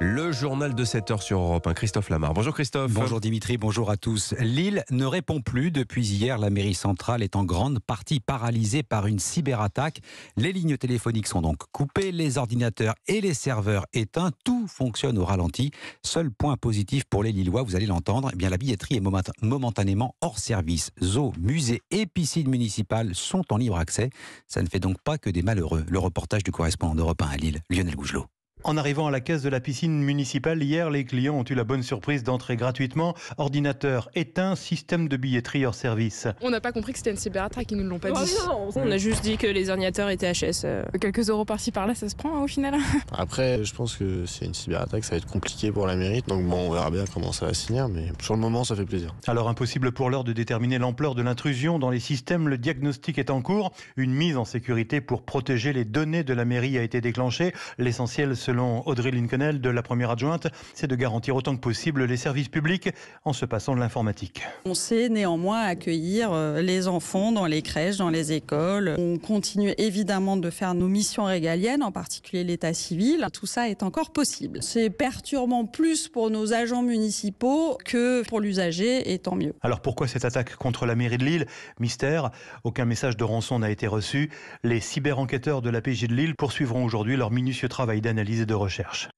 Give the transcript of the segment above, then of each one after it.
Le journal de 7 heures sur Europe Christophe Lamar. Bonjour Christophe. Bonjour Dimitri, bonjour à tous. Lille ne répond plus depuis hier. La mairie centrale est en grande partie paralysée par une cyberattaque. Les lignes téléphoniques sont donc coupées, les ordinateurs et les serveurs éteints. Tout fonctionne au ralenti. Seul point positif pour les Lillois, vous allez l'entendre, eh bien la billetterie est momentanément hors service. Zoos, musées et piscines municipales sont en libre accès. Ça ne fait donc pas que des malheureux. Le reportage du correspondant d'Europe 1 à Lille, Lionel Gougelot. En arrivant à la caisse de la piscine municipale hier, les clients ont eu la bonne surprise d'entrer gratuitement. Ordinateur éteint, système de billetterie hors service. On n'a pas compris que c'était une cyberattaque, ils ne l'ont pas oh dit. on a juste dit que les ordinateurs étaient HS. Euh. Quelques euros par-ci par-là, ça se prend hein, au final. Après, je pense que c'est une cyberattaque, ça va être compliqué pour la mairie. Donc bon, on verra bien comment ça va se finir, mais sur le moment, ça fait plaisir. Alors impossible pour l'heure de déterminer l'ampleur de l'intrusion dans les systèmes. Le diagnostic est en cours. Une mise en sécurité pour protéger les données de la mairie a été déclenchée. L'essentiel selon selon Audrey Lincolnel de la première adjointe, c'est de garantir autant que possible les services publics en se passant de l'informatique. On sait néanmoins accueillir euh, les enfants dans les crèches, dans les écoles. On continue évidemment de faire nos missions régaliennes, en particulier l'état civil. Tout ça est encore possible. C'est perturbant plus pour nos agents municipaux que pour l'usager, et tant mieux. Alors pourquoi cette attaque contre la mairie de Lille Mystère, aucun message de rançon n'a été reçu. Les cyber-enquêteurs de la PJ de Lille poursuivront aujourd'hui leur minutieux travail d'analyse de recherche.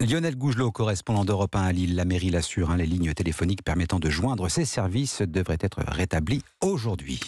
Lionel Gougelot, correspondant d'Europe 1 à Lille, la mairie l'assure, hein, les lignes téléphoniques permettant de joindre ces services devraient être rétablies aujourd'hui.